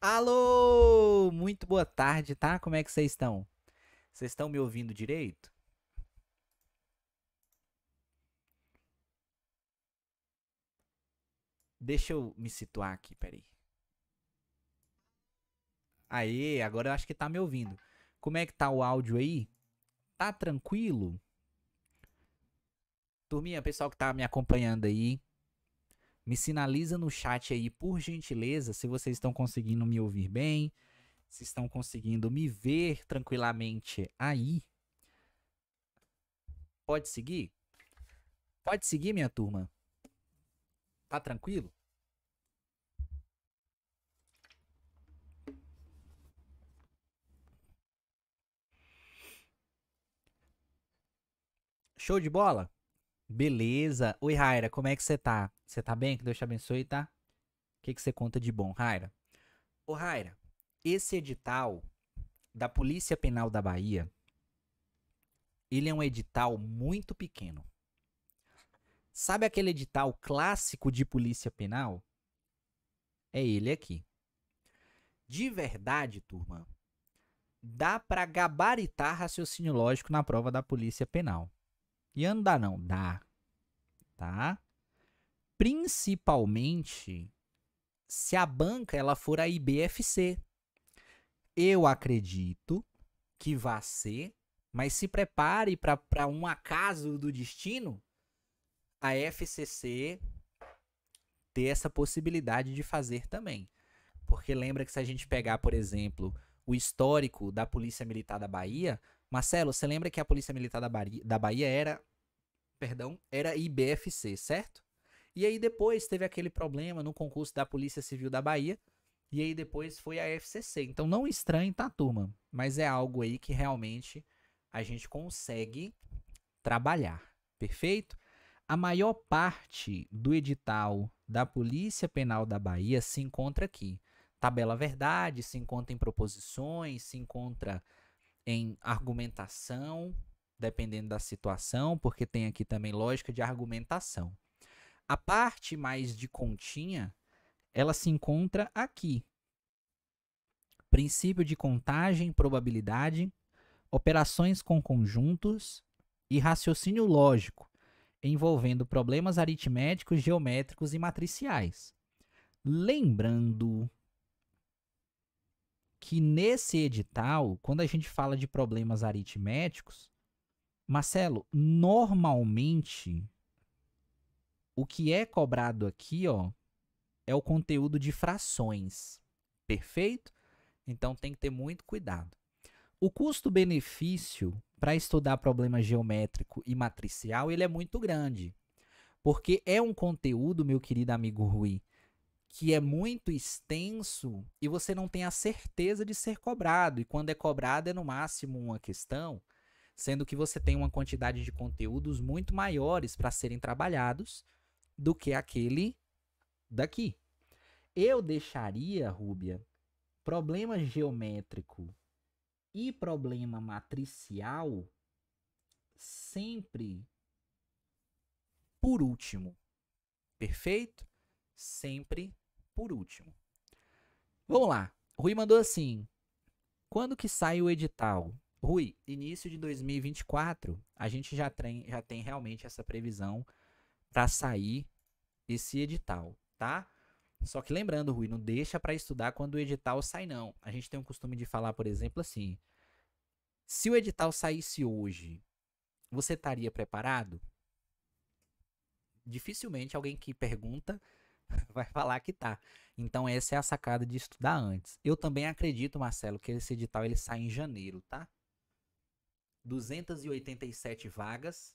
Alô! Muito boa tarde, tá? Como é que vocês estão? Vocês estão me ouvindo direito? Deixa eu me situar aqui, peraí. Aê, agora eu acho que tá me ouvindo. Como é que tá o áudio aí? Tá tranquilo? Turminha, pessoal que tá me acompanhando aí, me sinaliza no chat aí, por gentileza, se vocês estão conseguindo me ouvir bem, se estão conseguindo me ver tranquilamente aí. Pode seguir? Pode seguir, minha turma? Tá tranquilo? Show de bola? Beleza. Oi, Raira, como é que você tá? Você tá bem? Que Deus te abençoe, tá? O que, que você conta de bom, Raira? Ô, Raira, esse edital da Polícia Penal da Bahia, ele é um edital muito pequeno. Sabe aquele edital clássico de Polícia Penal? É ele aqui. De verdade, turma, dá para gabaritar raciocínio lógico na prova da Polícia Penal. E andar não, dá. Tá? Principalmente se a banca ela for a IBFC. Eu acredito que vá ser, mas se prepare para um acaso do destino a FCC ter essa possibilidade de fazer também. Porque lembra que se a gente pegar, por exemplo, o histórico da Polícia Militar da Bahia, Marcelo, você lembra que a Polícia Militar da Bahia, da Bahia era. Perdão, era IBFC, certo? E aí depois teve aquele problema no concurso da Polícia Civil da Bahia. E aí depois foi a FCC. Então não estranhe, tá, turma? Mas é algo aí que realmente a gente consegue trabalhar, perfeito? A maior parte do edital da Polícia Penal da Bahia se encontra aqui. Tabela Verdade se encontra em proposições, se encontra em argumentação, dependendo da situação, porque tem aqui também lógica de argumentação. A parte mais de continha, ela se encontra aqui. Princípio de contagem, probabilidade, operações com conjuntos e raciocínio lógico, envolvendo problemas aritméticos, geométricos e matriciais. Lembrando que nesse edital, quando a gente fala de problemas aritméticos, Marcelo, normalmente o que é cobrado aqui, ó, é o conteúdo de frações. Perfeito? Então tem que ter muito cuidado. O custo-benefício para estudar problema geométrico e matricial, ele é muito grande. Porque é um conteúdo, meu querido amigo Rui, que é muito extenso e você não tem a certeza de ser cobrado. E quando é cobrado, é no máximo uma questão, sendo que você tem uma quantidade de conteúdos muito maiores para serem trabalhados do que aquele daqui. Eu deixaria, Rúbia, problema geométrico e problema matricial sempre por último. Perfeito? sempre por último. Vamos lá. Rui mandou assim: Quando que sai o edital? Rui, início de 2024, a gente já tem, já tem realmente essa previsão para sair esse edital, tá? Só que lembrando, Rui, não deixa para estudar quando o edital sai não. A gente tem um costume de falar, por exemplo, assim: se o edital saísse hoje, você estaria preparado? Dificilmente alguém que pergunta vai falar que tá. Então essa é a sacada de estudar antes. Eu também acredito, Marcelo, que esse edital ele sai em janeiro, tá? 287 vagas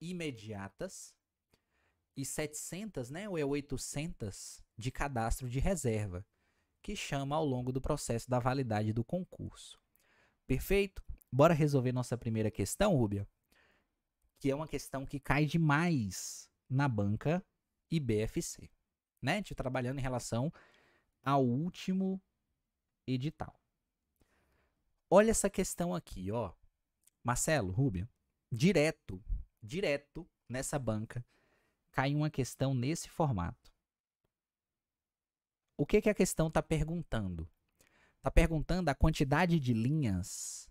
imediatas e 700, né, ou é 800 de cadastro de reserva, que chama ao longo do processo da validade do concurso. Perfeito? Bora resolver nossa primeira questão, Rúbia? Que é uma questão que cai demais na banca IBFC né? A gente trabalhando em relação ao último edital. Olha essa questão aqui, ó. Marcelo, Rubio, direto, direto nessa banca cai uma questão nesse formato. O que que a questão está perguntando? Está perguntando a quantidade de linhas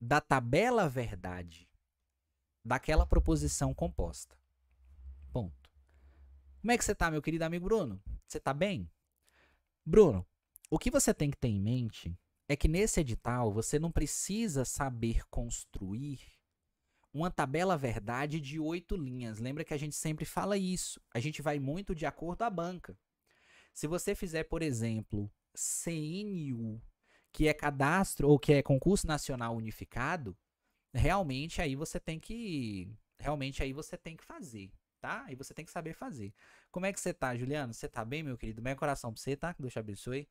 da tabela verdade daquela proposição composta. Ponto. Como é que você tá, meu querido amigo Bruno? Você tá bem? Bruno, o que você tem que ter em mente é que nesse edital você não precisa saber construir uma tabela verdade de oito linhas. Lembra que a gente sempre fala isso. A gente vai muito de acordo à banca. Se você fizer, por exemplo, CNU, que é cadastro ou que é concurso nacional unificado, realmente aí você tem que realmente aí você tem que fazer tá? E você tem que saber fazer. Como é que você tá, Juliano? Você tá bem, meu querido? Meu coração pra você, tá? Que Deus te abençoe.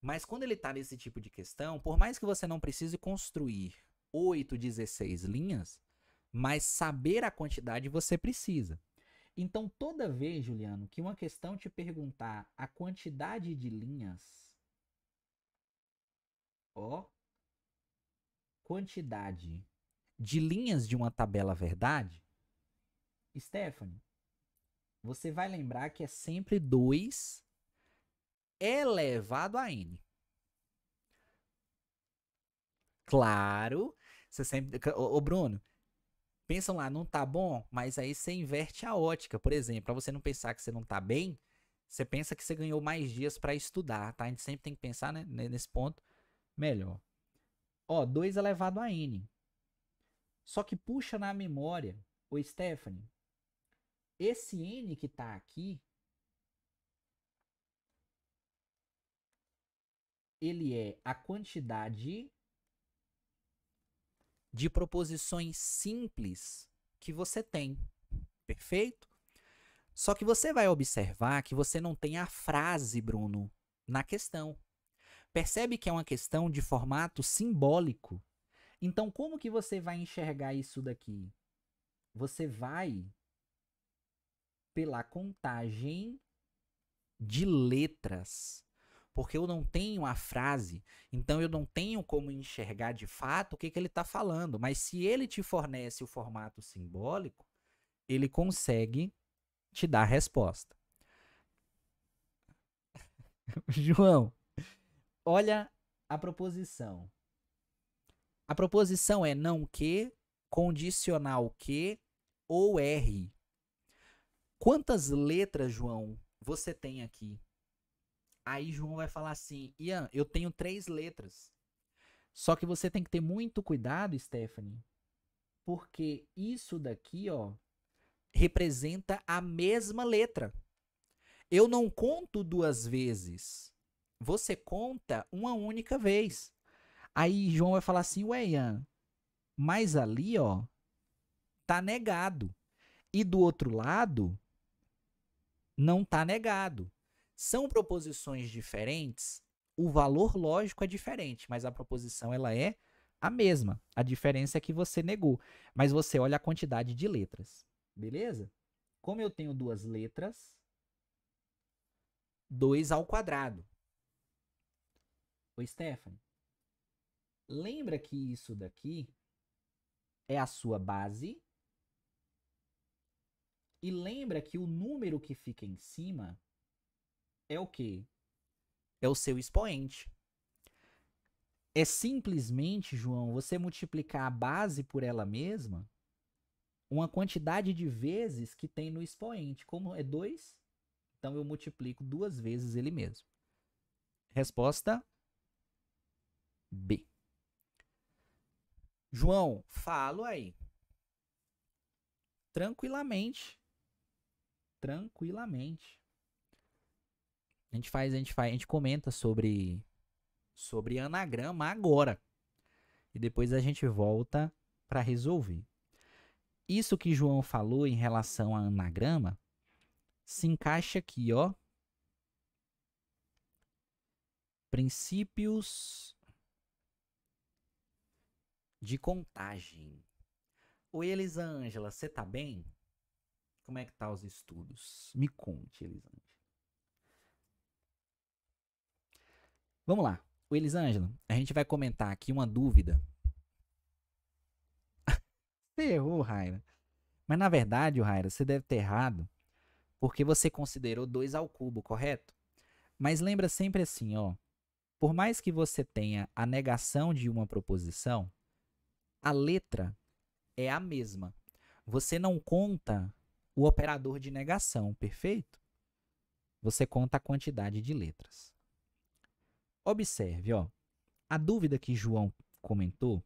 Mas quando ele tá nesse tipo de questão, por mais que você não precise construir 8, 16 linhas, mas saber a quantidade você precisa. Então, toda vez, Juliano, que uma questão te perguntar a quantidade de linhas, ó, quantidade de linhas de uma tabela verdade, Stephanie, você vai lembrar que é sempre 2 elevado a n. Claro, você sempre. Ô, Bruno, pensam lá, não tá bom, mas aí você inverte a ótica. Por exemplo, para você não pensar que você não tá bem, você pensa que você ganhou mais dias para estudar, tá? A gente sempre tem que pensar né, nesse ponto melhor. Ó, 2 elevado a n. Só que puxa na memória, o Stephanie, esse N que está aqui, ele é a quantidade de proposições simples que você tem. Perfeito? Só que você vai observar que você não tem a frase, Bruno, na questão. Percebe que é uma questão de formato simbólico. Então, como que você vai enxergar isso daqui? Você vai pela contagem de letras. Porque eu não tenho a frase, então eu não tenho como enxergar de fato o que, que ele está falando. Mas se ele te fornece o formato simbólico, ele consegue te dar a resposta. João, olha a proposição. A proposição é não que, condicional que ou R. Quantas letras, João, você tem aqui? Aí João vai falar assim: Ian, eu tenho três letras. Só que você tem que ter muito cuidado, Stephanie, porque isso daqui, ó, representa a mesma letra. Eu não conto duas vezes. Você conta uma única vez. Aí João vai falar assim: Ué, Ian, mas ali, ó, tá negado. E do outro lado, não está negado. São proposições diferentes, o valor lógico é diferente, mas a proposição ela é a mesma. A diferença é que você negou, mas você olha a quantidade de letras, beleza? Como eu tenho duas letras, 2 ao quadrado. Oi, Stephanie. Lembra que isso daqui é a sua base e lembra que o número que fica em cima é o que? É o seu expoente. É simplesmente, João, você multiplicar a base por ela mesma uma quantidade de vezes que tem no expoente. Como é 2, então eu multiplico duas vezes ele mesmo. Resposta B. João, falo aí tranquilamente tranquilamente. A gente faz, a gente faz, a gente comenta sobre sobre anagrama agora. E depois a gente volta para resolver. Isso que João falou em relação a anagrama se encaixa aqui, ó. Princípios de contagem. Oi, Elisângela, você tá bem? Como é que tá os estudos? Me conte, Elisângela. Vamos lá. O Elisângela, a gente vai comentar aqui uma dúvida. você errou, Raira. Mas na verdade, Raira, você deve ter errado porque você considerou 2 ao cubo, correto? Mas lembra sempre assim, ó. Por mais que você tenha a negação de uma proposição, a letra é a mesma. Você não conta o operador de negação, perfeito? Você conta a quantidade de letras. Observe, ó, a dúvida que João comentou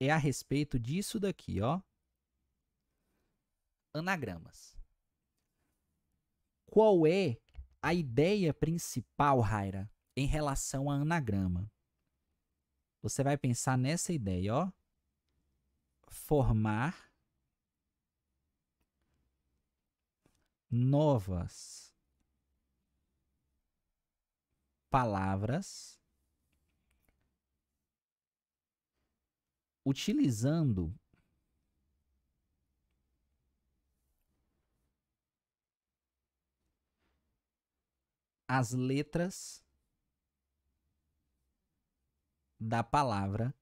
é a respeito disso daqui, ó. Anagramas. Qual é a ideia principal, Raira, em relação a anagrama? Você vai pensar nessa ideia, ó. Formar novas palavras utilizando as letras da palavra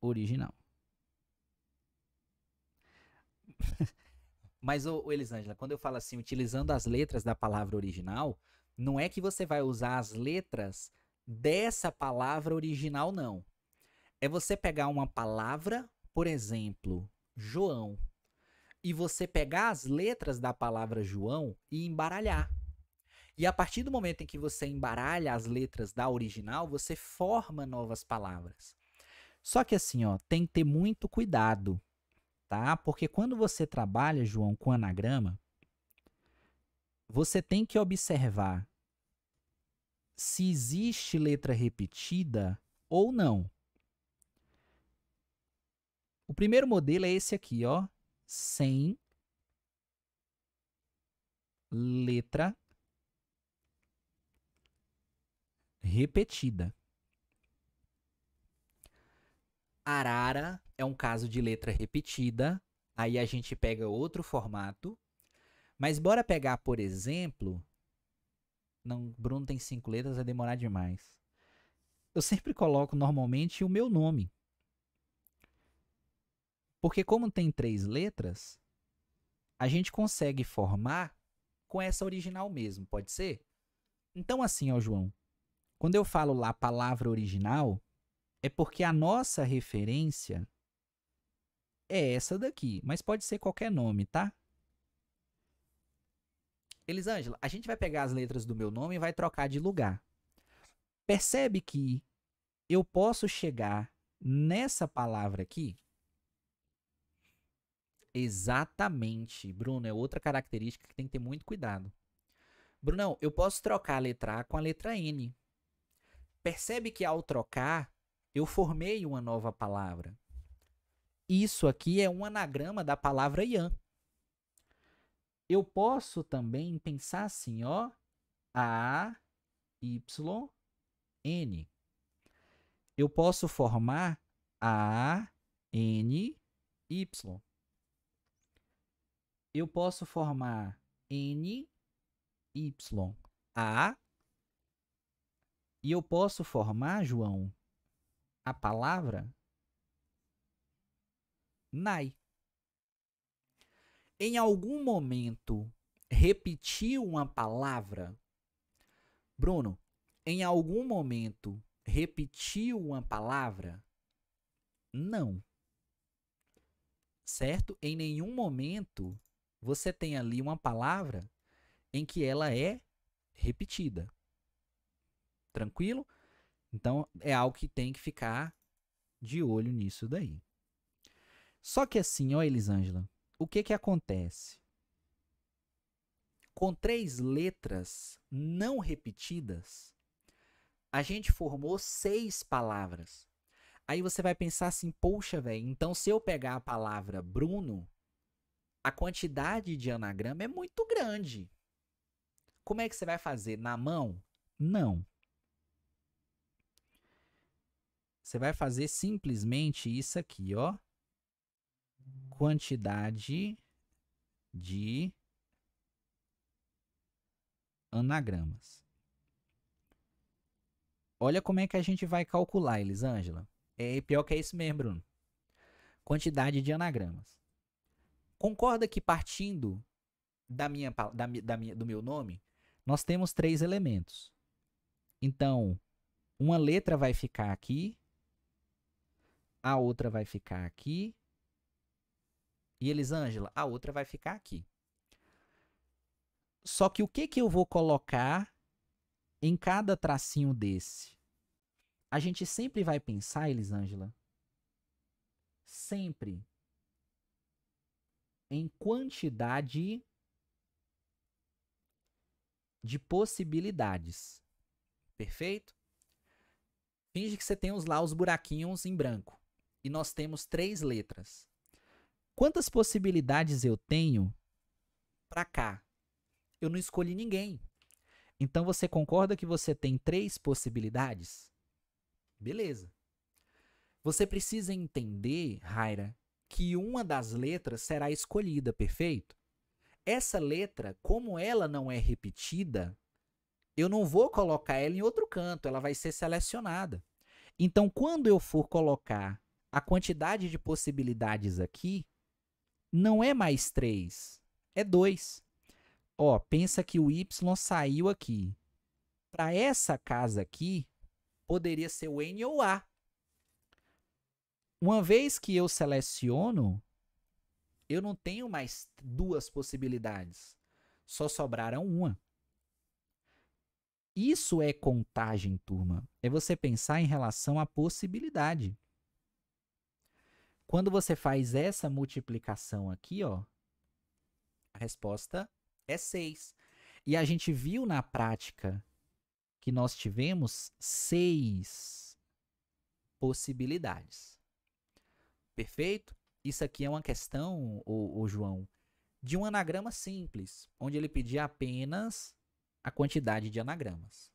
original. Mas, ô, ô Elisângela, quando eu falo assim, utilizando as letras da palavra original, não é que você vai usar as letras dessa palavra original, não. É você pegar uma palavra, por exemplo, João, e você pegar as letras da palavra João e embaralhar. E a partir do momento em que você embaralha as letras da original, você forma novas palavras. Só que assim, ó, tem que ter muito cuidado tá? Porque quando você trabalha, João, com anagrama, você tem que observar se existe letra repetida ou não. O primeiro modelo é esse aqui, ó, sem letra repetida. Arara é um caso de letra repetida, aí a gente pega outro formato. Mas bora pegar, por exemplo. Não, Bruno tem cinco letras, vai demorar demais. Eu sempre coloco normalmente o meu nome. Porque, como tem três letras, a gente consegue formar com essa original mesmo, pode ser? Então, assim, ó, João. Quando eu falo lá palavra original, é porque a nossa referência é essa daqui, mas pode ser qualquer nome, tá? Elisângela, a gente vai pegar as letras do meu nome e vai trocar de lugar. Percebe que eu posso chegar nessa palavra aqui? Exatamente, Bruno, é outra característica que tem que ter muito cuidado. Brunão, eu posso trocar a letra A com a letra N. Percebe que ao trocar, eu formei uma nova palavra. Isso aqui é um anagrama da palavra Ian. Eu posso também pensar assim, ó, A, Y, N. Eu posso formar A, N, Y. Eu posso formar N, Y, A. E eu posso formar, João, a palavra Nai. Em algum momento repetiu uma palavra? Bruno, em algum momento repetiu uma palavra? Não. Certo? Em nenhum momento você tem ali uma palavra em que ela é repetida. Tranquilo? Então é algo que tem que ficar de olho nisso daí. Só que assim, ó Elisângela, o que que acontece? Com três letras não repetidas, a gente formou seis palavras. Aí você vai pensar assim, poxa, velho, então se eu pegar a palavra Bruno, a quantidade de anagrama é muito grande. Como é que você vai fazer? Na mão? Não. Você vai fazer simplesmente isso aqui, ó. Quantidade de anagramas. Olha como é que a gente vai calcular, Elisângela. É pior que é isso mesmo, Bruno. Quantidade de anagramas. Concorda que partindo da minha, da, da minha, do meu nome, nós temos três elementos. Então, uma letra vai ficar aqui, a outra vai ficar aqui. E Elisângela, a outra vai ficar aqui. Só que o que, que eu vou colocar em cada tracinho desse? A gente sempre vai pensar, Elisângela, sempre em quantidade de possibilidades. Perfeito? Finge que você tem lá os buraquinhos em branco e nós temos três letras. Quantas possibilidades eu tenho para cá? Eu não escolhi ninguém. Então você concorda que você tem três possibilidades? Beleza. Você precisa entender, Raira, que uma das letras será escolhida, perfeito? Essa letra, como ela não é repetida, eu não vou colocar ela em outro canto, ela vai ser selecionada. Então, quando eu for colocar a quantidade de possibilidades aqui não é mais 3, é 2. Ó, pensa que o y saiu aqui. Para essa casa aqui, poderia ser o n ou a. Uma vez que eu seleciono, eu não tenho mais duas possibilidades. Só sobraram uma. Isso é contagem, turma. É você pensar em relação à possibilidade. Quando você faz essa multiplicação aqui, ó, a resposta é 6. E a gente viu na prática que nós tivemos seis possibilidades. Perfeito? Isso aqui é uma questão, o, o João, de um anagrama simples, onde ele pedia apenas a quantidade de anagramas.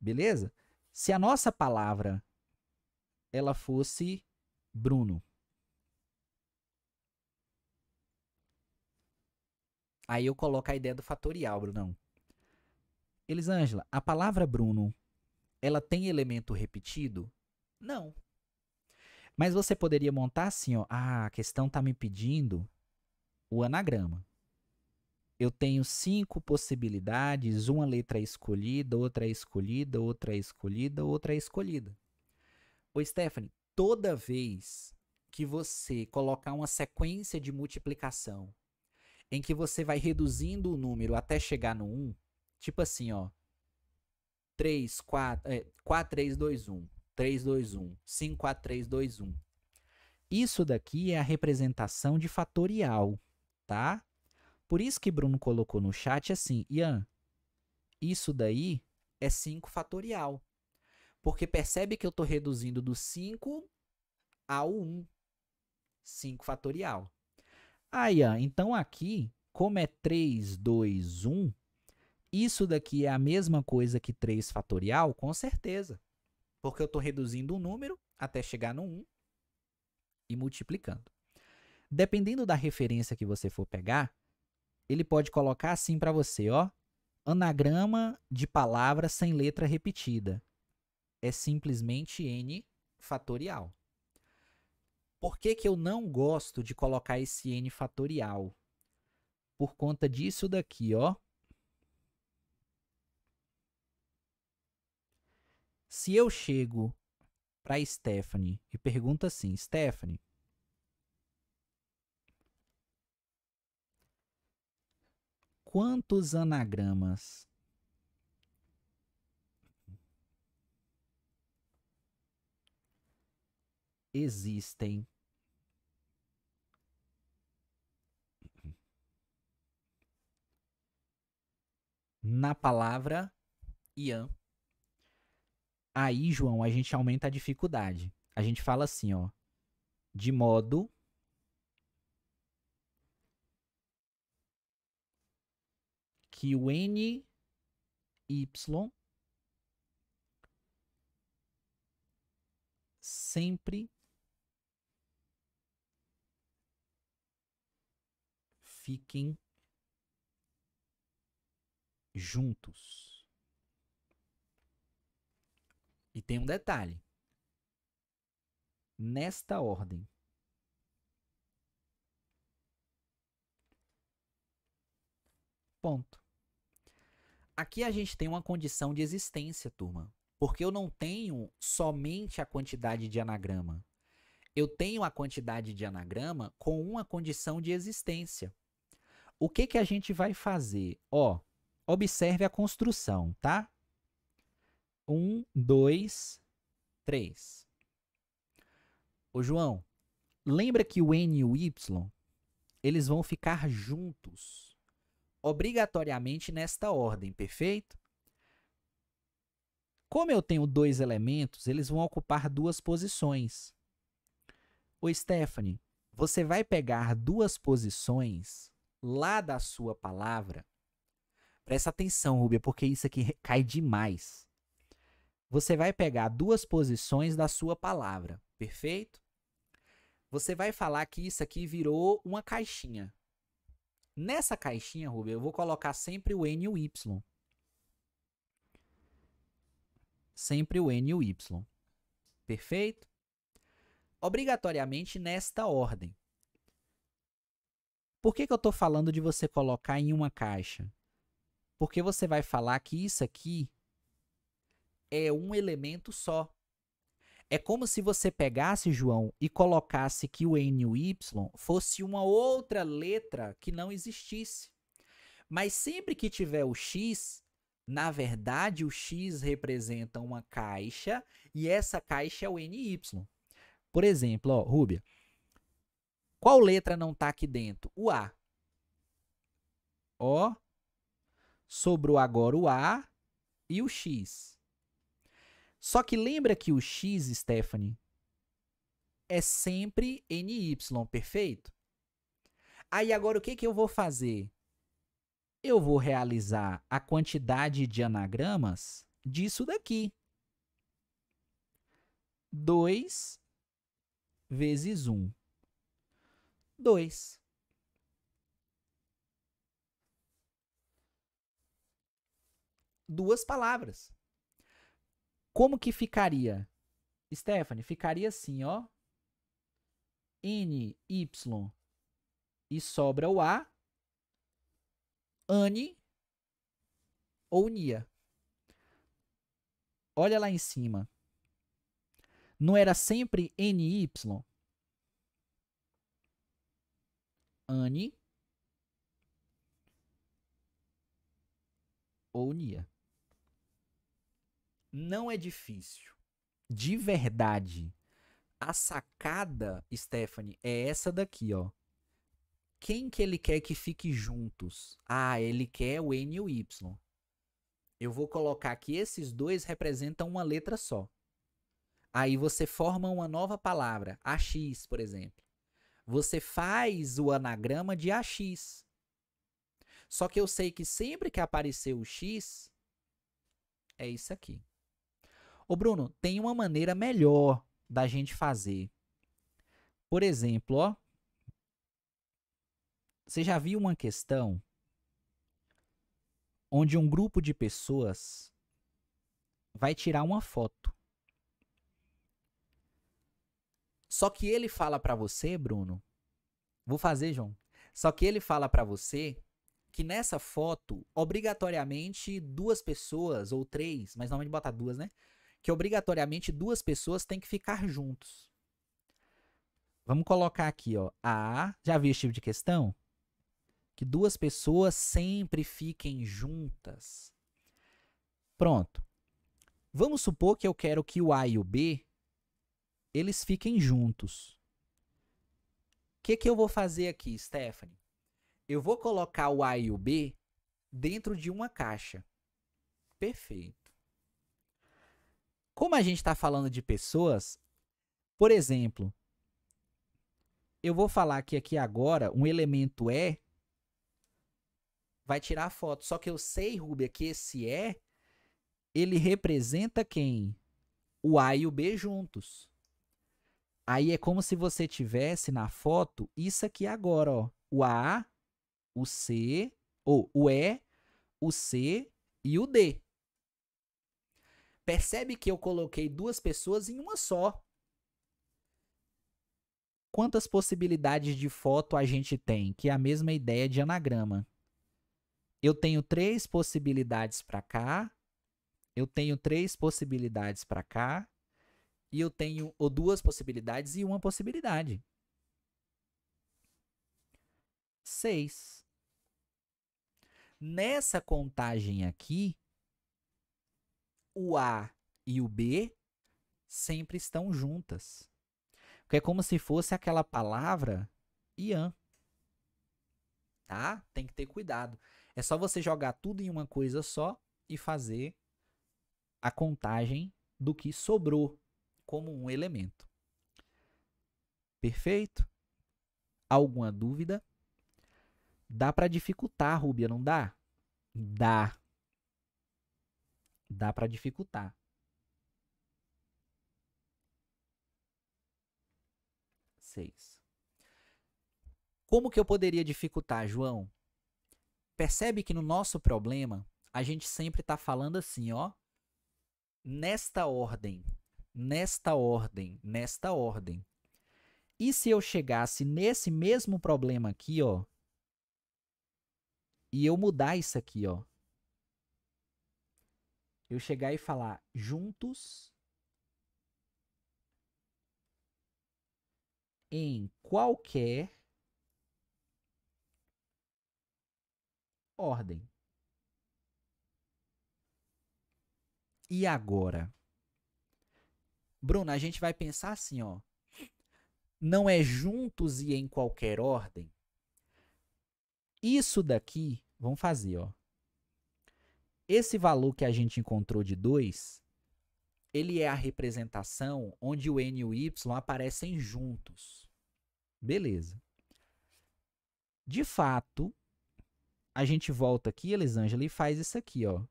Beleza? Se a nossa palavra ela fosse Bruno, Aí eu coloco a ideia do fatorial, Brunão. Elisângela, a palavra Bruno, ela tem elemento repetido? Não. Mas você poderia montar assim, ó, ah, a questão tá me pedindo o anagrama. Eu tenho cinco possibilidades, uma letra é escolhida, outra é escolhida, outra é escolhida, outra é escolhida. Ô Stephanie, toda vez que você colocar uma sequência de multiplicação em que você vai reduzindo o número até chegar no 1, tipo assim, ó. 3, 4, é, 4, 3, 2, 1, 3, 2, 1, 5, 4, 3, 2, 1. Isso daqui é a representação de fatorial, tá? Por isso que Bruno colocou no chat assim, Ian, isso daí é 5 fatorial. Porque percebe que eu estou reduzindo do 5 ao 1. 5 fatorial. Aí, ó, então aqui, como é 3, 2, 1, isso daqui é a mesma coisa que 3 fatorial? Com certeza. Porque eu estou reduzindo um número até chegar no 1 e multiplicando. Dependendo da referência que você for pegar, ele pode colocar assim para você, ó, anagrama de palavra sem letra repetida. É simplesmente n fatorial. Por que, que eu não gosto de colocar esse n fatorial? Por conta disso daqui, ó. Se eu chego para Stephanie e pergunto assim, Stephanie, quantos anagramas existem na palavra Ian. Aí, João, a gente aumenta a dificuldade. A gente fala assim, ó. De modo que o y sempre fiquem juntos. E tem um detalhe. Nesta ordem. Ponto. Aqui a gente tem uma condição de existência, turma. Porque eu não tenho somente a quantidade de anagrama. Eu tenho a quantidade de anagrama com uma condição de existência. O que, que a gente vai fazer? Ó, oh, Observe a construção, tá? Um, dois, três. Ô, João, lembra que o N e o Y, eles vão ficar juntos, obrigatoriamente nesta ordem, perfeito? Como eu tenho dois elementos, eles vão ocupar duas posições. Ô, Stephanie, você vai pegar duas posições lá da sua palavra Presta atenção, Rubia, porque isso aqui cai demais. Você vai pegar duas posições da sua palavra, perfeito? Você vai falar que isso aqui virou uma caixinha. Nessa caixinha, Rubia, eu vou colocar sempre o N e o Y. Sempre o N e o Y. Perfeito? Obrigatoriamente nesta ordem. Por que, que eu estou falando de você colocar em uma caixa? Porque você vai falar que isso aqui é um elemento só. É como se você pegasse, João, e colocasse que o N e o Y fosse uma outra letra que não existisse. Mas sempre que tiver o X, na verdade o X representa uma caixa e essa caixa é o n y Por exemplo, ó, Rúbia, qual letra não está aqui dentro? O A. Ó, Sobrou agora o A e o X. Só que lembra que o X, Stephanie, é sempre NY, perfeito? Aí agora o que, que eu vou fazer? Eu vou realizar a quantidade de anagramas disso daqui. 2 vezes 1. 2. duas palavras. Como que ficaria? Stephanie, ficaria assim, ó. N, Y e sobra o A. ane ou Nia. Olha lá em cima. Não era sempre y, Anne ou Nia. Não é difícil. De verdade. A sacada, Stephanie, é essa daqui, ó. Quem que ele quer que fique juntos? Ah, ele quer o N e o Y. Eu vou colocar que esses dois representam uma letra só. Aí você forma uma nova palavra, AX, por exemplo. Você faz o anagrama de AX. Só que eu sei que sempre que aparecer o X, é isso aqui. Ô Bruno, tem uma maneira melhor da gente fazer. Por exemplo, ó. Você já viu uma questão onde um grupo de pessoas vai tirar uma foto? Só que ele fala para você, Bruno, vou fazer, João. Só que ele fala para você que nessa foto, obrigatoriamente, duas pessoas ou três, mas normalmente bota duas, né? que obrigatoriamente duas pessoas têm que ficar juntos. Vamos colocar aqui, ó. A. Já viu esse tipo de questão? Que duas pessoas sempre fiquem juntas. Pronto. Vamos supor que eu quero que o A e o B eles fiquem juntos. O que, que eu vou fazer aqui, Stephanie? Eu vou colocar o A e o B dentro de uma caixa. Perfeito. Como a gente está falando de pessoas, por exemplo, eu vou falar que aqui agora um elemento é vai tirar a foto. Só que eu sei, Rubia, que esse é ele representa quem? O A e o B juntos. Aí é como se você tivesse na foto isso aqui agora, ó. O A, o C, ou o E, o C e o D. Percebe que eu coloquei duas pessoas em uma só. Quantas possibilidades de foto a gente tem? Que é a mesma ideia de anagrama. Eu tenho três possibilidades para cá, eu tenho três possibilidades para cá, e eu tenho ou duas possibilidades e uma possibilidade. Seis. Nessa contagem aqui, o A e o B sempre estão juntas. Porque é como se fosse aquela palavra Ian. Tá? Tem que ter cuidado. É só você jogar tudo em uma coisa só e fazer a contagem do que sobrou como um elemento. Perfeito? Alguma dúvida? Dá para dificultar, Rubia, não dá? Dá dá para dificultar. Seis. Como que eu poderia dificultar, João? Percebe que no nosso problema a gente sempre está falando assim, ó, nesta ordem, nesta ordem, nesta ordem. E se eu chegasse nesse mesmo problema aqui, ó, e eu mudar isso aqui, ó, eu chegar e falar juntos em qualquer ordem. E agora? Bruna, a gente vai pensar assim, ó. Não é juntos e em qualquer ordem? Isso daqui, vamos fazer, ó. Esse valor que a gente encontrou de 2, ele é a representação onde o n e o y aparecem juntos. Beleza. De fato, a gente volta aqui, Elisângela, e faz isso aqui, ó.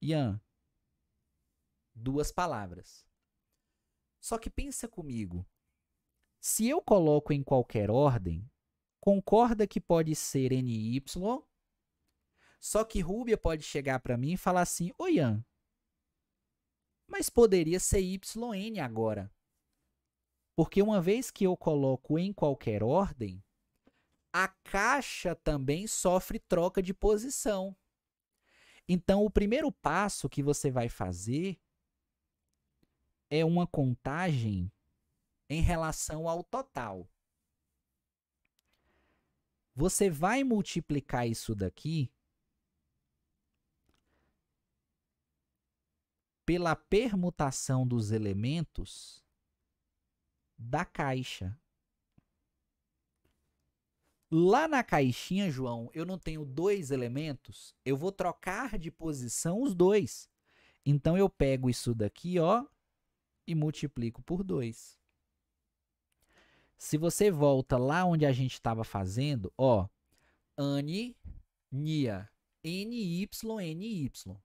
Ian, duas palavras. Só que pensa comigo. Se eu coloco em qualquer ordem, concorda que pode ser NY só que Rúbia pode chegar para mim e falar assim: Ô Ian, mas poderia ser YN agora. Porque uma vez que eu coloco em qualquer ordem, a caixa também sofre troca de posição. Então, o primeiro passo que você vai fazer é uma contagem em relação ao total. Você vai multiplicar isso daqui pela permutação dos elementos da caixa. Lá na caixinha, João, eu não tenho dois elementos, eu vou trocar de posição os dois. Então eu pego isso daqui, ó, e multiplico por 2. Se você volta lá onde a gente estava fazendo, ó, Anne, Nia, N, Y, N, Y.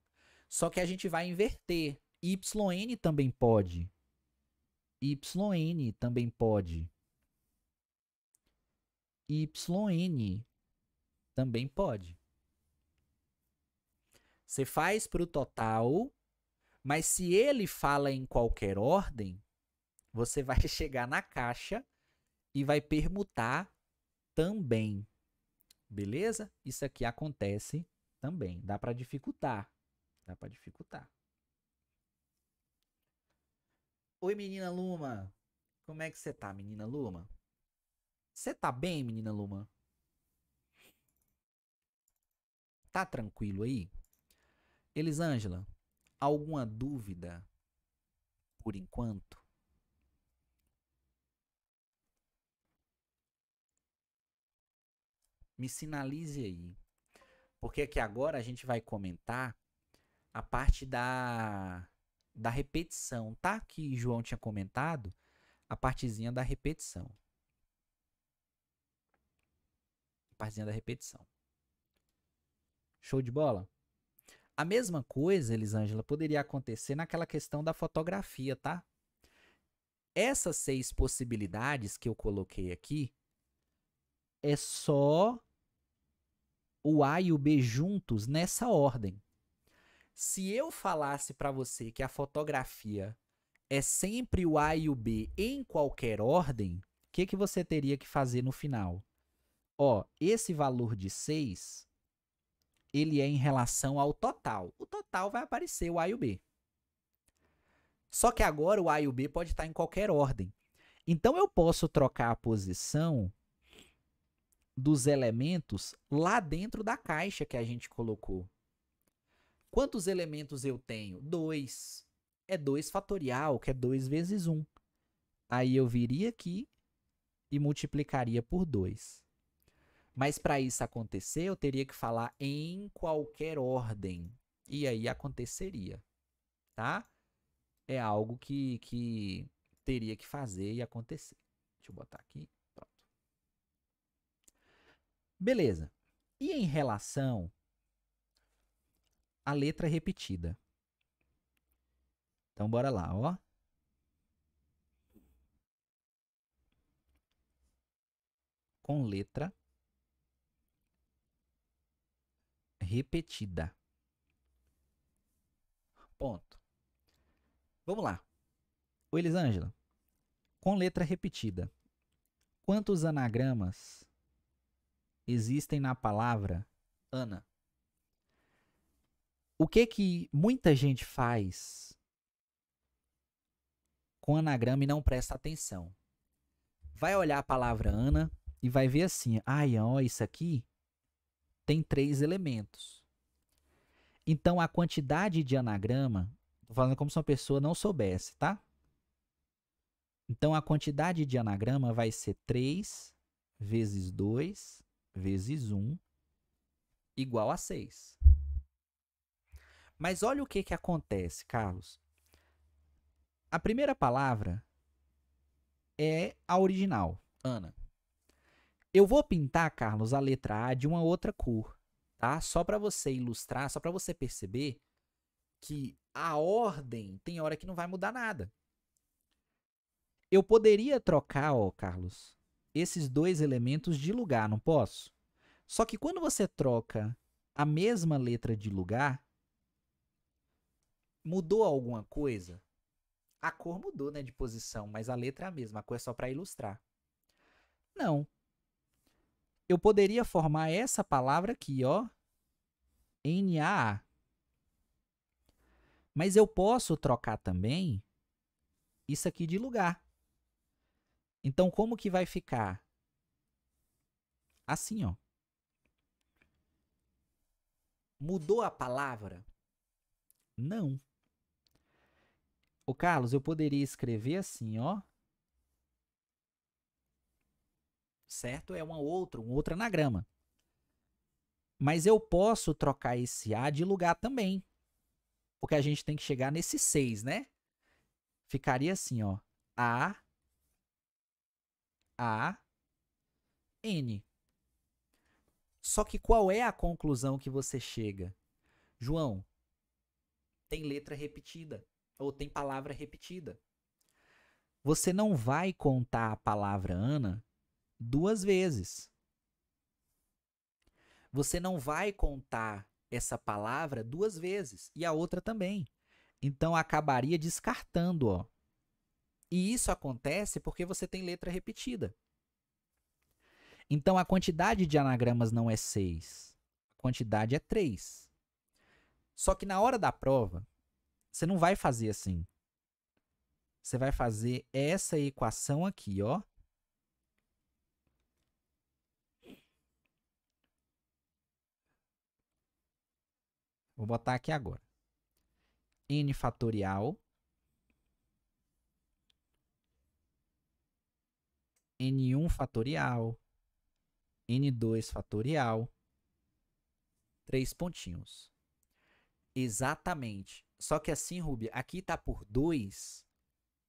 Só que a gente vai inverter. YN também pode. YN também pode. YN também pode. Você faz para o total, mas se ele fala em qualquer ordem, você vai chegar na caixa e vai permutar também. Beleza? Isso aqui acontece também. Dá para dificultar. Dá pra dificultar. Oi, menina Luma. Como é que você tá, menina Luma? Você tá bem, menina Luma? Tá tranquilo aí? Elisângela, alguma dúvida por enquanto? Me sinalize aí. Porque que agora a gente vai comentar a parte da, da repetição, tá? Que João tinha comentado, a partezinha da repetição. A partezinha da repetição. Show de bola? A mesma coisa, Elisângela, poderia acontecer naquela questão da fotografia, tá? Essas seis possibilidades que eu coloquei aqui é só o A e o B juntos nessa ordem. Se eu falasse para você que a fotografia é sempre o A e o B em qualquer ordem, o que, que você teria que fazer no final? Ó, esse valor de 6, ele é em relação ao total. O total vai aparecer o A e o B. Só que agora o A e o B pode estar em qualquer ordem. Então eu posso trocar a posição dos elementos lá dentro da caixa que a gente colocou. Quantos elementos eu tenho? Dois. É 2 fatorial, que é 2 vezes 1. Um. Aí eu viria aqui e multiplicaria por 2. Mas para isso acontecer, eu teria que falar em qualquer ordem. E aí aconteceria, tá? É algo que, que teria que fazer e acontecer. Deixa eu botar aqui. Pronto. Beleza. E em relação a letra repetida. Então bora lá, ó. Com letra repetida. Ponto. Vamos lá. O Elisângela, com letra repetida, quantos anagramas existem na palavra Ana? o que que muita gente faz com anagrama e não presta atenção? Vai olhar a palavra Ana e vai ver assim, ah, ó, isso aqui tem três elementos. Então a quantidade de anagrama, tô falando como se uma pessoa não soubesse, tá? Então a quantidade de anagrama vai ser 3 vezes 2 vezes 1 igual a 6. Mas olha o que, que acontece, Carlos. A primeira palavra é a original, Ana. Eu vou pintar, Carlos, a letra A de uma outra cor, tá? Só para você ilustrar, só para você perceber que a ordem tem hora que não vai mudar nada. Eu poderia trocar, ó, Carlos, esses dois elementos de lugar, não posso? Só que quando você troca a mesma letra de lugar, Mudou alguma coisa? A cor mudou, né, de posição, mas a letra é a mesma, a cor é só para ilustrar. Não. Eu poderia formar essa palavra aqui, ó, a Mas eu posso trocar também isso aqui de lugar. Então, como que vai ficar? Assim, ó. Mudou a palavra? Não. Ô, Carlos, eu poderia escrever assim, ó. Certo? É uma outra, um outro anagrama. Mas eu posso trocar esse A de lugar também. Porque a gente tem que chegar nesse 6, né? Ficaria assim, ó. A, A, N. Só que qual é a conclusão que você chega? João, tem letra repetida ou tem palavra repetida. Você não vai contar a palavra Ana duas vezes. Você não vai contar essa palavra duas vezes e a outra também. Então acabaria descartando, ó. E isso acontece porque você tem letra repetida. Então a quantidade de anagramas não é seis. a quantidade é três. Só que na hora da prova, você não vai fazer assim. Você vai fazer essa equação aqui, ó. Vou botar aqui agora. n fatorial n1 fatorial n2 fatorial três pontinhos. Exatamente só que assim, Rubi, aqui tá por 2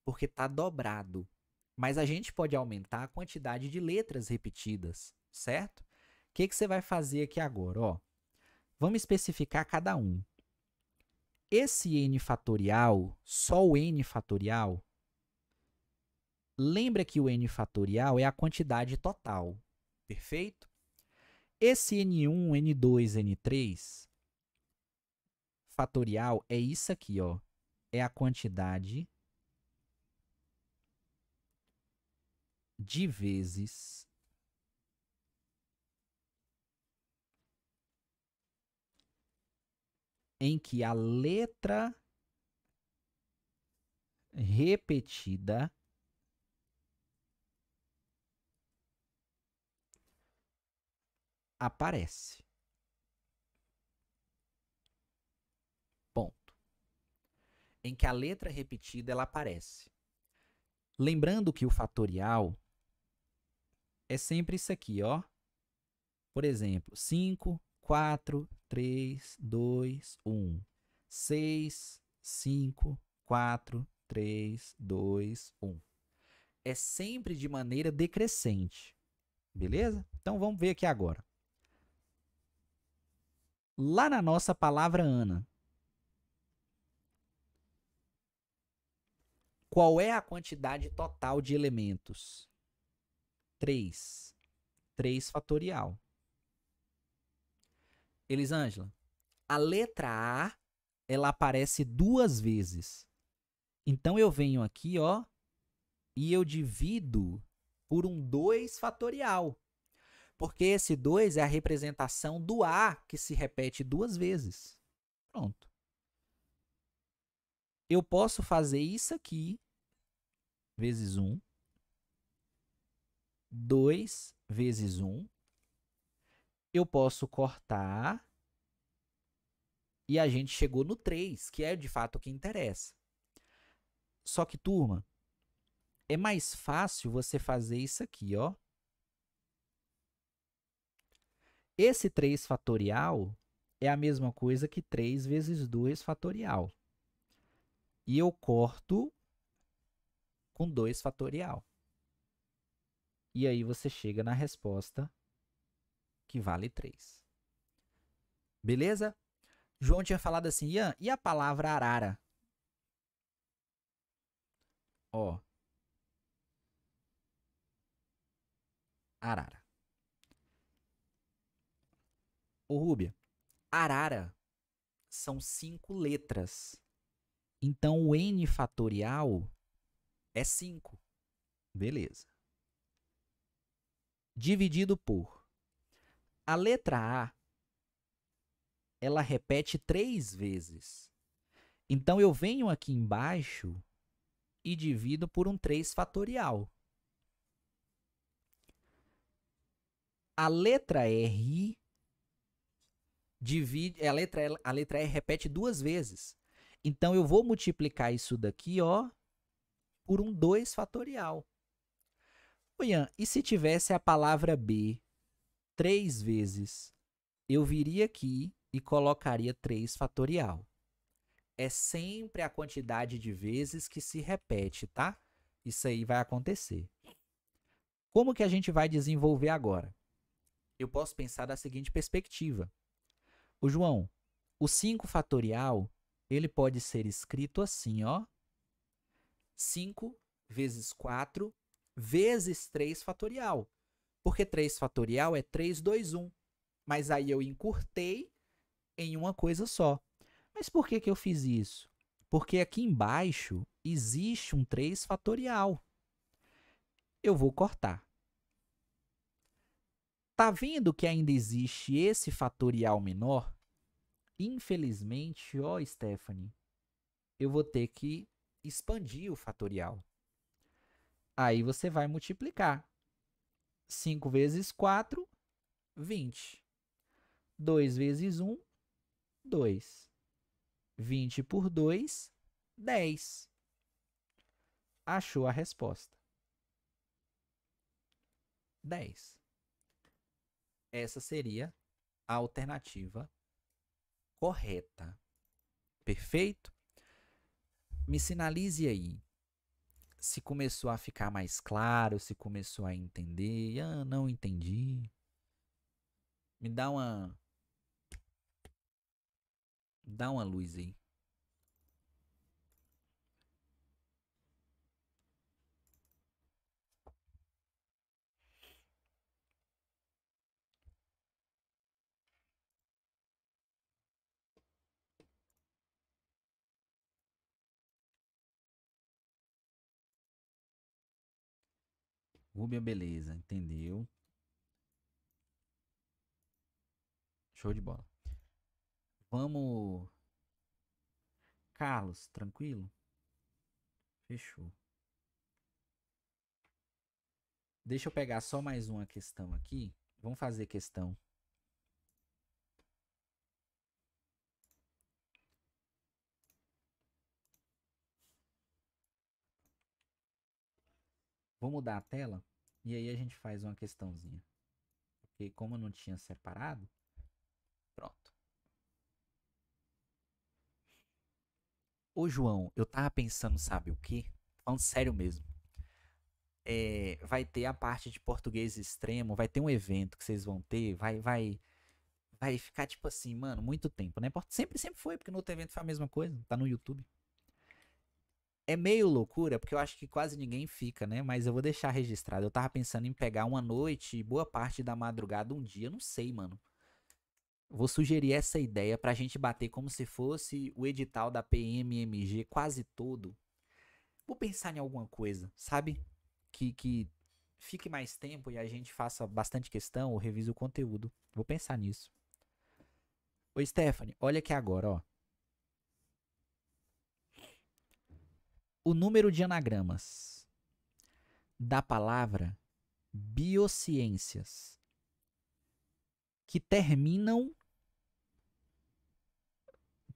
porque tá dobrado. Mas a gente pode aumentar a quantidade de letras repetidas, certo? O que, que você vai fazer aqui agora? Ó, vamos especificar cada um. Esse n fatorial, só o n fatorial, lembra que o n fatorial é a quantidade total, perfeito? Esse n1, n2, n3 fatorial é isso aqui, ó. É a quantidade de vezes em que a letra repetida aparece. em que a letra repetida ela aparece. Lembrando que o fatorial é sempre isso aqui, ó. Por exemplo, 5, 4, 3, 2, 1. 6, 5, 4, 3, 2, 1. É sempre de maneira decrescente. Beleza? Então vamos ver aqui agora. Lá na nossa palavra Ana, Qual é a quantidade total de elementos? 3. 3 fatorial. Elisângela, a letra A ela aparece duas vezes. Então eu venho aqui, ó, e eu divido por um 2 fatorial. Porque esse 2 é a representação do A que se repete duas vezes. Pronto. Eu posso fazer isso aqui vezes 1, 2 vezes 1. Eu posso cortar e a gente chegou no 3, que é de fato o que interessa. Só que, turma, é mais fácil você fazer isso aqui, ó. Esse 3 fatorial é a mesma coisa que 3 vezes 2 fatorial. E eu corto com 2 fatorial. E aí você chega na resposta que vale 3. Beleza? João tinha falado assim, Ian, e a palavra arara? Ó. Arara. Ô, Rúbia, arara são cinco letras. Então, o n fatorial é 5. Beleza. Dividido por. A letra A, ela repete três vezes. Então eu venho aqui embaixo e divido por um 3 fatorial. A letra R divide, a letra a letra R repete duas vezes. Então eu vou multiplicar isso daqui, ó, por um 2 fatorial. Ô Ian, e se tivesse a palavra B três vezes, eu viria aqui e colocaria 3 fatorial. É sempre a quantidade de vezes que se repete, tá? Isso aí vai acontecer. Como que a gente vai desenvolver agora? Eu posso pensar da seguinte perspectiva. O João, o 5 fatorial, ele pode ser escrito assim, ó. 5 vezes 4 vezes 3 fatorial. Porque 3 fatorial é 3, 2, 1. Mas aí eu encurtei em uma coisa só. Mas por que, que eu fiz isso? Porque aqui embaixo existe um 3 fatorial. Eu vou cortar. Tá vendo que ainda existe esse fatorial menor? Infelizmente, ó, Stephanie, eu vou ter que expandir o fatorial. Aí você vai multiplicar. 5 vezes 4, 20. 2 vezes 1, 2. 20 por 2, 10. Achou a resposta. 10. Essa seria a alternativa correta. Perfeito? me sinalize aí se começou a ficar mais claro, se começou a entender. Ah, não entendi. Me dá uma. Dá uma luz aí. Rubia, beleza, entendeu? Show de bola. Vamos. Carlos, tranquilo? Fechou. Deixa eu pegar só mais uma questão aqui. Vamos fazer questão Vou mudar a tela e aí a gente faz uma questãozinha. Porque como eu não tinha separado, pronto. Ô João, eu tava pensando, sabe o que? Falando sério mesmo. É, vai ter a parte de português extremo, vai ter um evento que vocês vão ter, vai, vai, vai ficar tipo assim, mano, muito tempo, né? Sempre, sempre foi, porque no outro evento foi a mesma coisa, tá no YouTube. É meio loucura, porque eu acho que quase ninguém fica, né? Mas eu vou deixar registrado. Eu tava pensando em pegar uma noite e boa parte da madrugada um dia, não sei, mano. Vou sugerir essa ideia pra gente bater como se fosse o edital da PMMG quase todo. Vou pensar em alguma coisa, sabe? Que, que fique mais tempo e a gente faça bastante questão ou revise o conteúdo. Vou pensar nisso. Ô, Stephanie, olha aqui agora, ó. o número de anagramas da palavra biociências que terminam.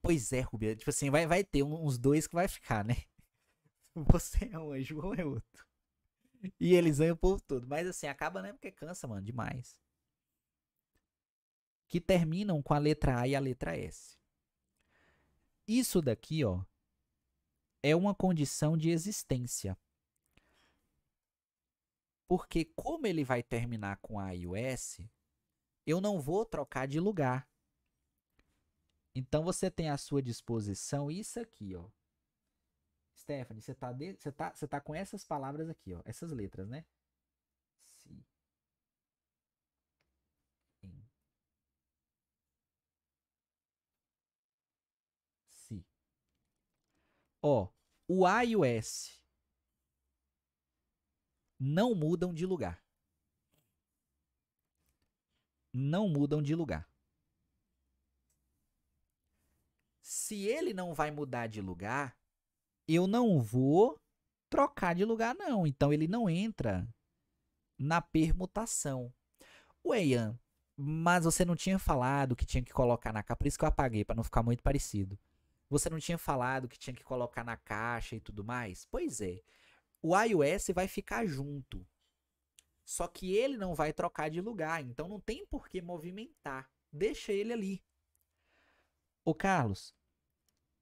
Pois é, Rubia. É, tipo assim, vai, vai ter uns dois que vai ficar, né? Você é um anjo ou é outro. E eles ganham o povo todo. Mas assim, acaba, né? Porque cansa, mano, demais. Que terminam com a letra A e a letra S. Isso daqui, ó, é uma condição de existência. Porque como ele vai terminar com a iOS, eu não vou trocar de lugar. Então você tem à sua disposição isso aqui, ó. Stephanie, você tá, de, você tá, você tá com essas palavras aqui, ó, essas letras, né? Ó, o A e o S não mudam de lugar. Não mudam de lugar. Se ele não vai mudar de lugar, eu não vou trocar de lugar, não. Então ele não entra na permutação. Ué, Ian, mas você não tinha falado que tinha que colocar na capa, por isso que eu apaguei, para não ficar muito parecido. Você não tinha falado que tinha que colocar na caixa e tudo mais? Pois é. O iOS vai ficar junto. Só que ele não vai trocar de lugar, então não tem por que movimentar. Deixa ele ali. Ô Carlos,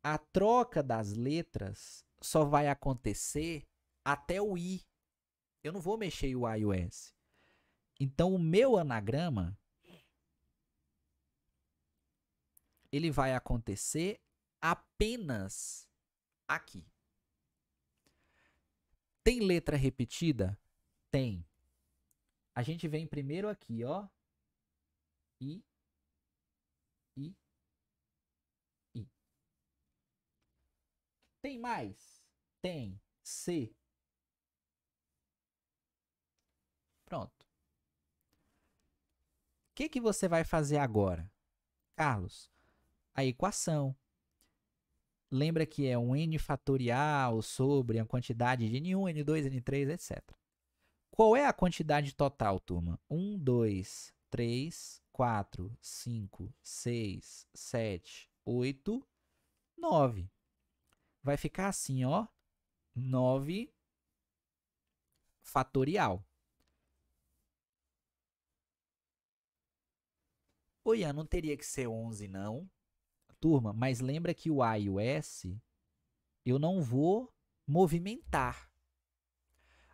a troca das letras só vai acontecer até o i. Eu não vou mexer o iOS. Então o meu anagrama ele vai acontecer apenas aqui. Tem letra repetida? Tem. A gente vem primeiro aqui, ó. I, I, I. Tem mais? Tem. C. Pronto. O que, que você vai fazer agora? Carlos, a equação, Lembra que é um n fatorial sobre a quantidade de n1, n2, n3, etc. Qual é a quantidade total, turma? 1, 2, 3, 4, 5, 6, 7, 8, 9. Vai ficar assim, ó. 9 fatorial. Oian, não teria que ser 11, não. Turma, mas lembra que o A e o S eu não vou movimentar.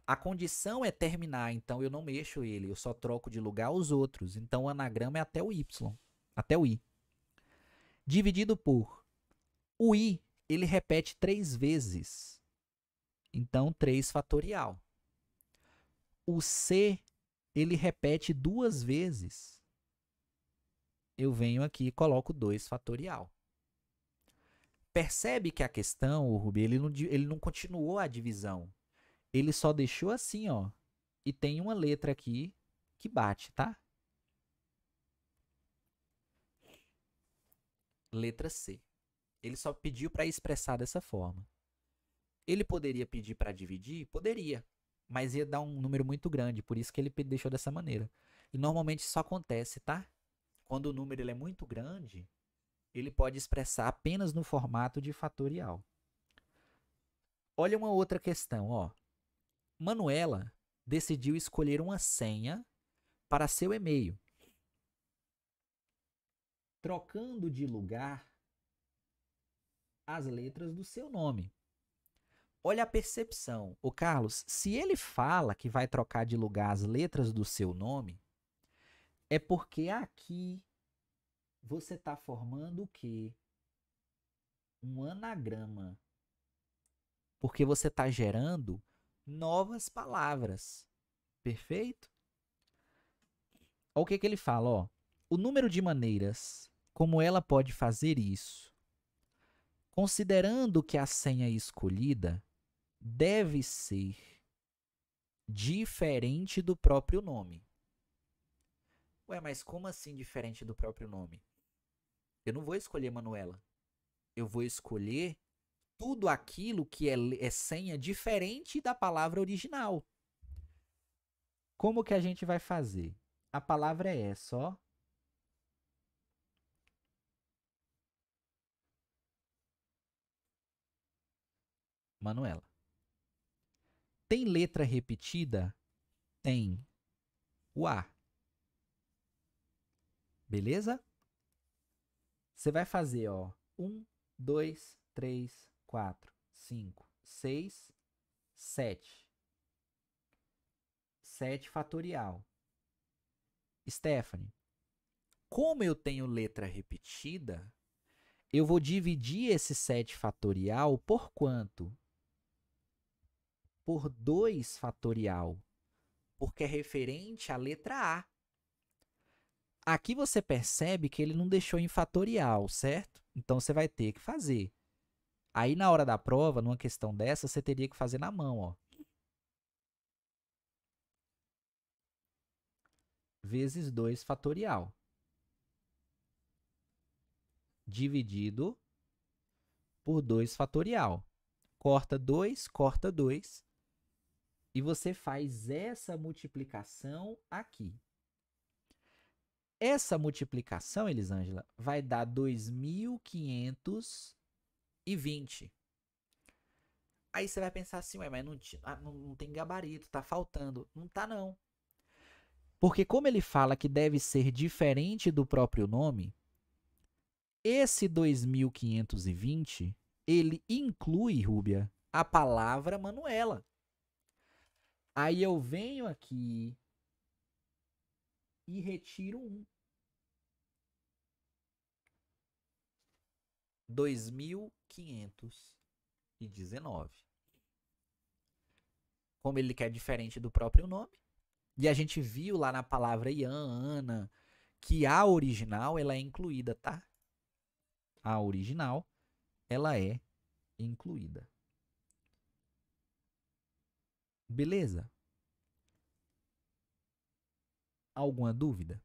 A condição é terminar, então eu não mexo ele, eu só troco de lugar os outros. Então o anagrama é até o Y, até o I. Dividido por o I, ele repete três vezes. Então 3 fatorial. O C, ele repete duas vezes. Eu venho aqui e coloco 2 fatorial. Percebe que a questão, o Rubi, ele não, ele não continuou a divisão. Ele só deixou assim, ó. E tem uma letra aqui que bate, tá? Letra C. Ele só pediu para expressar dessa forma. Ele poderia pedir para dividir? Poderia. Mas ia dar um número muito grande, por isso que ele deixou dessa maneira. E normalmente isso acontece, tá? Quando o número ele é muito grande, ele pode expressar apenas no formato de fatorial. Olha uma outra questão, ó. Manuela decidiu escolher uma senha para seu e-mail. Trocando de lugar as letras do seu nome. Olha a percepção. O Carlos, se ele fala que vai trocar de lugar as letras do seu nome, é porque aqui você está formando o quê? Um anagrama. Porque você está gerando novas palavras. Perfeito? Olha o que, que ele fala, ó. O número de maneiras como ela pode fazer isso, considerando que a senha escolhida deve ser diferente do próprio nome. Ué, mas como assim diferente do próprio nome? Eu não vou escolher Manuela. Eu vou escolher tudo aquilo que é, é senha diferente da palavra original. Como que a gente vai fazer? A palavra é essa, ó. Manuela. Tem letra repetida? Tem. O A. Beleza? Você vai fazer, ó, 1, 2, 3, 4, 5, 6, 7. 7 fatorial. Stephanie, como eu tenho letra repetida, eu vou dividir esse 7 fatorial por quanto? Por 2 fatorial, porque é referente à letra A. Aqui você percebe que ele não deixou em fatorial, certo? Então você vai ter que fazer. Aí na hora da prova, numa questão dessa, você teria que fazer na mão, ó. Vezes 2 fatorial. Dividido por 2 fatorial. Corta 2, corta 2. E você faz essa multiplicação aqui. Essa multiplicação, Elisângela, vai dar 2.520. Aí você vai pensar assim, ué, mas não, ah, não, não tem gabarito, tá faltando. Não tá, não. Porque como ele fala que deve ser diferente do próprio nome, esse 2520, ele inclui, Rúbia, a palavra Manuela. Aí eu venho aqui e retiro um. 2519. Como ele quer diferente do próprio nome. E a gente viu lá na palavra Ian, Ana, que a original ela é incluída, tá? A original ela é incluída. Beleza? Alguma dúvida?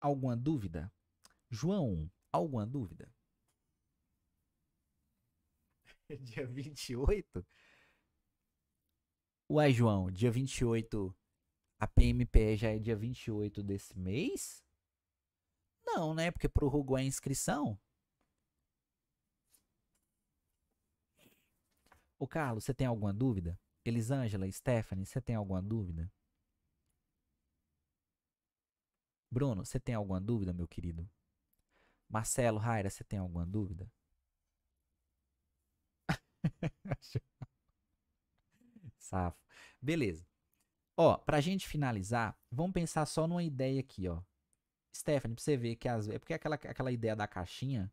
alguma dúvida? João, alguma dúvida? dia 28? Ué, João, dia 28. A PMPE já é dia 28 desse mês? Não, né? Porque prorrogou a inscrição. Ô, Carlos, você tem alguma dúvida? Elisângela, Stephanie, você tem alguma dúvida? Bruno, você tem alguma dúvida, meu querido? Marcelo, Raira, você tem alguma dúvida? Safo. Beleza. Ó, pra gente finalizar, vamos pensar só numa ideia aqui, ó. Stephanie, pra você ver que as É porque aquela, aquela ideia da caixinha.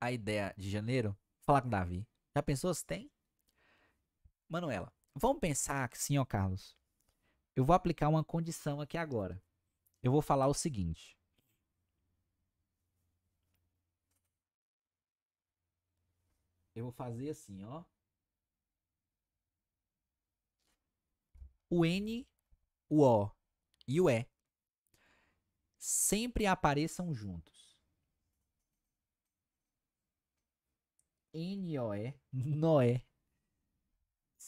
A ideia de janeiro. Falar com o Davi. Já pensou se tem? Manuela, Vamos pensar sim, ó, Carlos. Eu vou aplicar uma condição aqui agora. Eu vou falar o seguinte. Eu vou fazer assim, ó. O N, o O e o E sempre apareçam juntos. N, O, E, Noé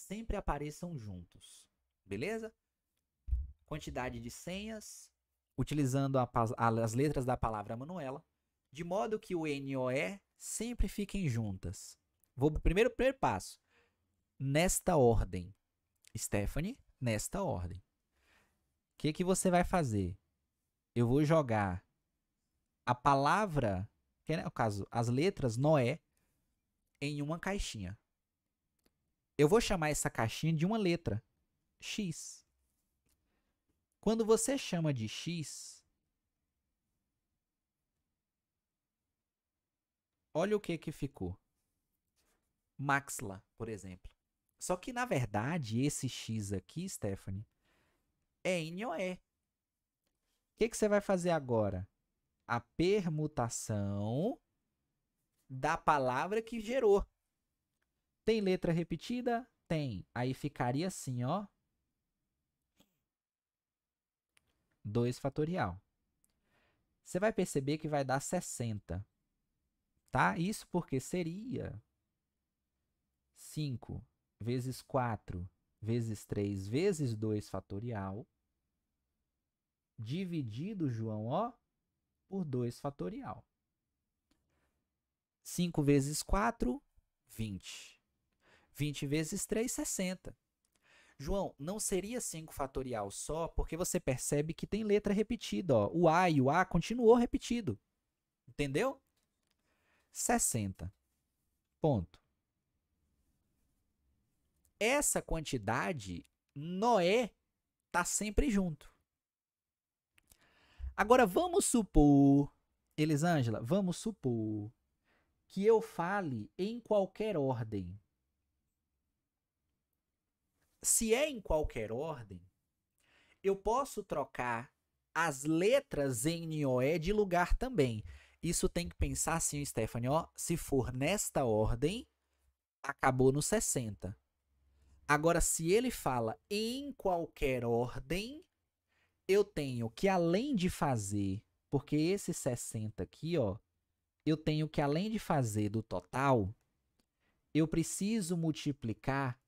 sempre apareçam juntos. Beleza? Quantidade de senhas, utilizando a, a, as letras da palavra Manuela, de modo que o N e o E sempre fiquem juntas. Vou primeiro, primeiro passo. Nesta ordem. Stephanie, nesta ordem. O que, que você vai fazer? Eu vou jogar a palavra, que é né, o caso, as letras Noé, em uma caixinha. Eu vou chamar essa caixinha de uma letra, x. Quando você chama de x, olha o que que ficou. Maxla, por exemplo. Só que, na verdade, esse x aqui, Stephanie, é NOE. O que, que você vai fazer agora? A permutação da palavra que gerou. Tem letra repetida? Tem. Aí ficaria assim, ó. 2 fatorial. Você vai perceber que vai dar 60. Tá? Isso porque seria 5 vezes 4 vezes 3 vezes 2 fatorial dividido, João, ó, por 2 fatorial. 5 vezes 4, 20. 20 vezes 3, 60. João, não seria 5 fatorial só, porque você percebe que tem letra repetida. Ó. O A e o A continuou repetido. Entendeu? 60. Ponto. Essa quantidade, Noé está sempre junto. Agora, vamos supor, Elisângela, vamos supor que eu fale em qualquer ordem se é em qualquer ordem, eu posso trocar as letras em Nioé de lugar também. Isso tem que pensar assim, Stephanie, ó, se for nesta ordem, acabou no 60. Agora, se ele fala em qualquer ordem, eu tenho que além de fazer, porque esse 60 aqui, ó, eu tenho que além de fazer do total, eu preciso multiplicar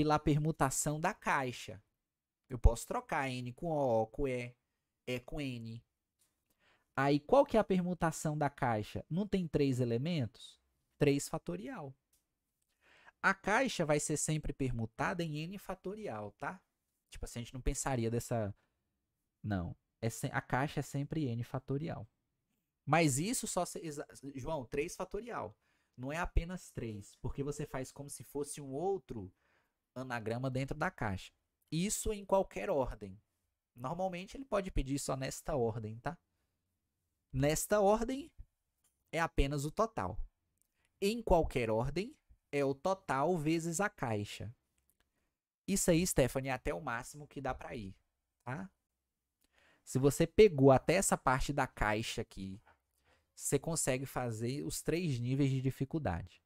pela permutação da caixa. Eu posso trocar N com O, com E, E com N. Aí qual que é a permutação da caixa? Não tem três elementos? 3 fatorial. A caixa vai ser sempre permutada em N fatorial, tá? Tipo assim, a gente não pensaria dessa. Não. É se... A caixa é sempre N fatorial. Mas isso só. Se... João, 3 fatorial. Não é apenas 3. Porque você faz como se fosse um outro anagrama dentro da caixa. Isso em qualquer ordem. Normalmente ele pode pedir só nesta ordem, tá? Nesta ordem é apenas o total. Em qualquer ordem é o total vezes a caixa. Isso aí, Stephanie, é até o máximo que dá para ir, tá? Se você pegou até essa parte da caixa aqui, você consegue fazer os três níveis de dificuldade.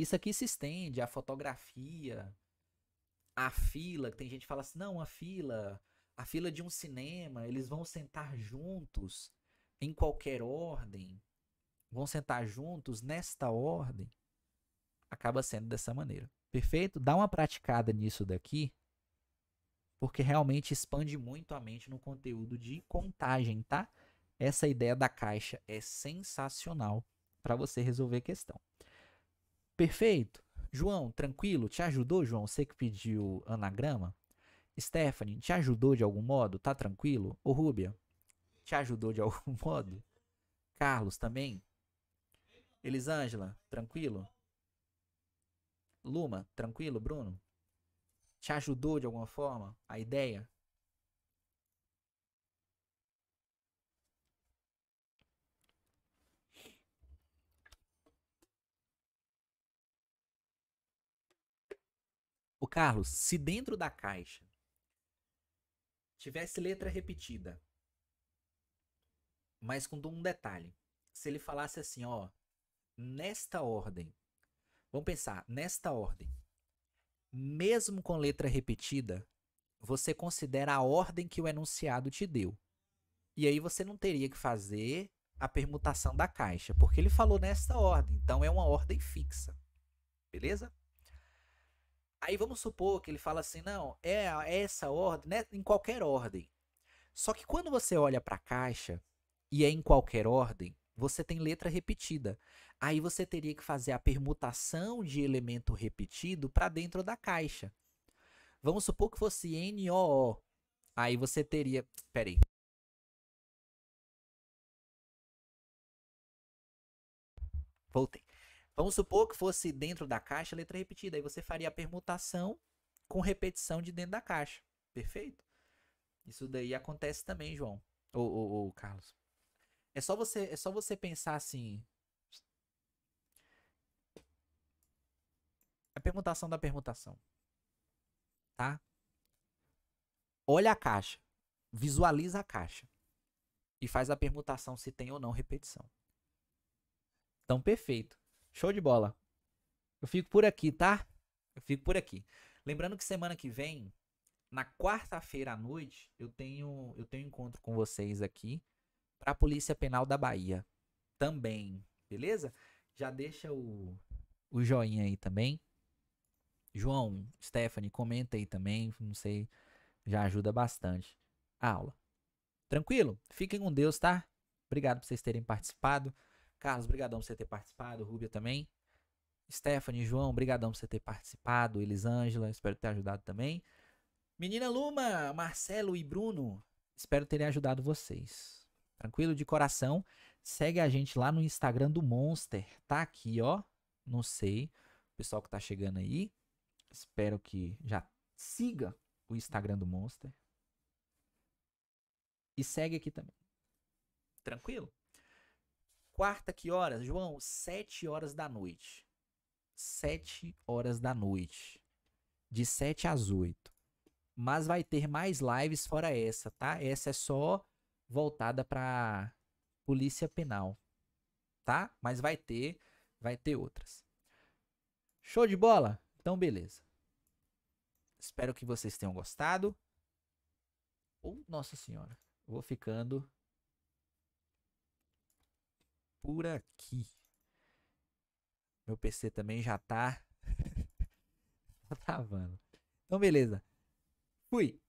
Isso aqui se estende à fotografia, à fila, tem gente que fala assim, não, a fila, a fila de um cinema, eles vão sentar juntos em qualquer ordem, vão sentar juntos nesta ordem. Acaba sendo dessa maneira. Perfeito? Dá uma praticada nisso daqui, porque realmente expande muito a mente no conteúdo de contagem, tá? Essa ideia da caixa é sensacional para você resolver a questão. Perfeito. João, tranquilo? Te ajudou, João? Você que pediu anagrama? Stephanie, te ajudou de algum modo? Tá tranquilo? Ô Rúbia, te ajudou de algum modo? Carlos também? Elisângela, tranquilo? Luma, tranquilo, Bruno? Te ajudou de alguma forma a ideia? O Carlos, se dentro da caixa tivesse letra repetida, mas com um detalhe, se ele falasse assim, ó, nesta ordem, vamos pensar, nesta ordem, mesmo com letra repetida, você considera a ordem que o enunciado te deu. E aí você não teria que fazer a permutação da caixa, porque ele falou nesta ordem, então é uma ordem fixa. Beleza? Aí vamos supor que ele fala assim, não, é, é, essa ordem, né? Em qualquer ordem. Só que quando você olha para a caixa e é em qualquer ordem, você tem letra repetida. Aí você teria que fazer a permutação de elemento repetido para dentro da caixa. Vamos supor que fosse NOO. Aí você teria, peraí. Voltei. Vamos supor que fosse dentro da caixa letra repetida. Aí você faria a permutação com repetição de dentro da caixa. Perfeito? Isso daí acontece também, João. Ou, ou, ou Carlos. É só, você, é só você pensar assim. A permutação da permutação. Tá? Olha a caixa. Visualiza a caixa. E faz a permutação se tem ou não repetição. Então, perfeito. Show de bola. Eu fico por aqui, tá? Eu fico por aqui. Lembrando que semana que vem, na quarta-feira à noite, eu tenho eu tenho encontro com vocês aqui para a Polícia Penal da Bahia também, beleza? Já deixa o, o joinha aí também. João, Stephanie, comenta aí também, não sei, já ajuda bastante a aula. Tranquilo? Fiquem com Deus, tá? Obrigado por vocês terem participado. Carlos, brigadão por você ter participado, Rúbia também. Stephanie, João, brigadão por você ter participado, Elisângela, espero ter ajudado também. Menina Luma, Marcelo e Bruno, espero ter ajudado vocês. Tranquilo de coração. Segue a gente lá no Instagram do Monster, tá aqui, ó. Não sei, o pessoal que tá chegando aí, espero que já siga o Instagram do Monster. E segue aqui também. Tranquilo? Quarta, que horas? João, sete horas da noite. Sete horas da noite. De sete às oito. Mas vai ter mais lives fora essa, tá? Essa é só voltada pra Polícia Penal, tá? Mas vai ter, vai ter outras. Show de bola? Então, beleza. Espero que vocês tenham gostado. Oh, nossa senhora, vou ficando por aqui. Meu PC também já tá. tá travando. Então, beleza. Fui.